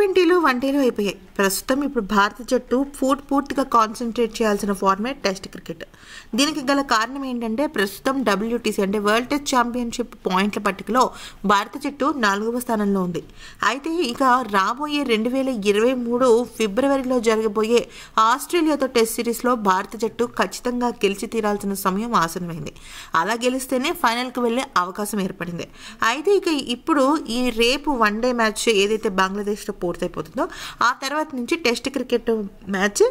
ట్వంటీలు వన్డేలు అయిపోయాయి ప్రస్తుతం ఇప్పుడు భారత జట్టు ఫూట్ పూర్తిగా కాన్సన్ట్రేట్ చేయాల్సిన ఫార్మేట్ టెస్ట్ క్రికెట్ దీనికి గల కారణం ఏంటంటే ప్రస్తుతం డబ్ల్యూటీసీ అంటే వరల్డ్ టెస్ట్ ఛాంపియన్షిప్ పాయింట్ల పట్టికలో భారత జట్టు నాలుగవ స్థానంలో ఉంది అయితే ఇక రాబోయే రెండు వేల ఇరవై మూడు ఫిబ్రవరిలో జరగబోయే ఆస్ట్రేలియాతో టెస్ట్ సిరీస్లో భారత జట్టు ఖచ్చితంగా గెలిచి తీరాల్సిన సమయం ఆసన్నమైంది అలా గెలిస్తేనే ఫైనల్కి వెళ్ళే అవకాశం ఏర్పడింది అయితే ఇక ఇప్పుడు ఈ రేపు వన్ డే మ్యాచ్ ఏదైతే బంగ్లాదేశ్లో పూర్తయిపోతుందో ఆ తర్వాత నుంచి test cricket match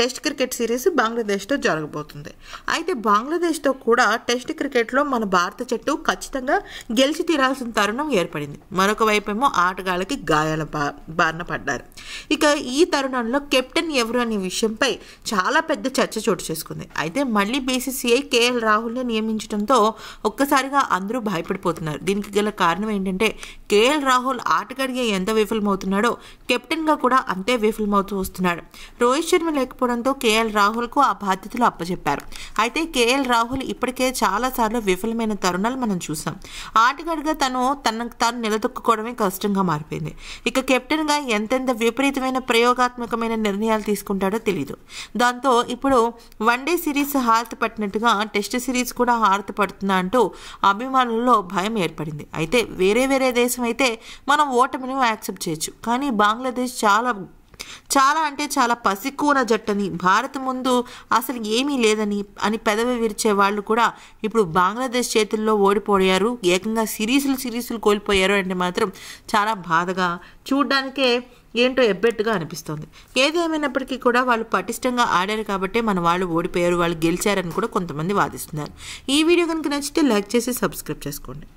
test cricket series బంగ్లాదేశ్తో జరగబోతుంది అయితే బంగ్లాదేశ్తో కూడా టెస్ట్ క్రికెట్లో మన భారత జట్టు ఖచ్చితంగా గెలిచి తీరాల్సిన తరుణం ఏర్పడింది మరొక వైపేమో ఆటగాళ్ళకి గాయాల బా బారిన పడ్డారు ఇక ఈ తరుణంలో కెప్టెన్ ఎవరు అనే విషయంపై చాలా పెద్ద చర్చ చోటు చేసుకుంది అయితే మళ్ళీ బీసీసీఐ కేఎల్ రాహుల్ని నియమించడంతో ఒక్కసారిగా అందరూ భయపడిపోతున్నారు దీనికి గల కారణం ఏంటంటే కేఎల్ రాహుల్ ఆటగాడిగా ఎంత విఫలమవుతున్నాడో కెప్టెన్గా కూడా అంతే విఫలమవుతూ వస్తున్నాడు రోహిత్ శర్మ లేక లేకపోవడంతో కేఎల్ రాహుల్కు ఆ బాధ్యతలు అప్పచెప్పారు అయితే కేఎల్ రాహుల్ ఇప్పటికే చాలా సార్లు విఫలమైన తరుణాలు మనం చూసాం ఆటగాడిగా తను తన తాను నిలదొక్కుకోవడమే కష్టంగా మారిపోయింది ఇక కెప్టెన్గా ఎంతెంత విపరీతమైన ప్రయోగాత్మకమైన నిర్ణయాలు తీసుకుంటాడో తెలియదు దాంతో ఇప్పుడు వన్ డే సిరీస్ హారత పట్టినట్టుగా టెస్ట్ సిరీస్ కూడా హారత పడుతుందా అంటూ అభిమానుల్లో భయం ఏర్పడింది అయితే వేరే వేరే దేశం అయితే మనం ఓటమిని యాక్సెప్ట్ చేయొచ్చు కానీ బంగ్లాదేశ్ చాలా చాలా అంటే చాలా పసికూన జట్టని భారత్ ముందు అసలు ఏమీ లేదని అని పెదవి విరిచే వాళ్ళు కూడా ఇప్పుడు బంగ్లాదేశ్ చేతుల్లో ఓడిపోయారు ఏకంగా సిరీసులు సిరీసులు కోల్పోయారు అంటే మాత్రం చాలా బాధగా చూడ్డానికే ఏంటో ఎబ్బెట్టుగా అనిపిస్తుంది ఏది కూడా వాళ్ళు పటిష్టంగా ఆడారు కాబట్టి మన వాళ్ళు ఓడిపోయారు వాళ్ళు గెలిచారని కూడా కొంతమంది వాదిస్తున్నారు ఈ వీడియో కనుక నచ్చితే లైక్ చేసి సబ్స్క్రైబ్ చేసుకోండి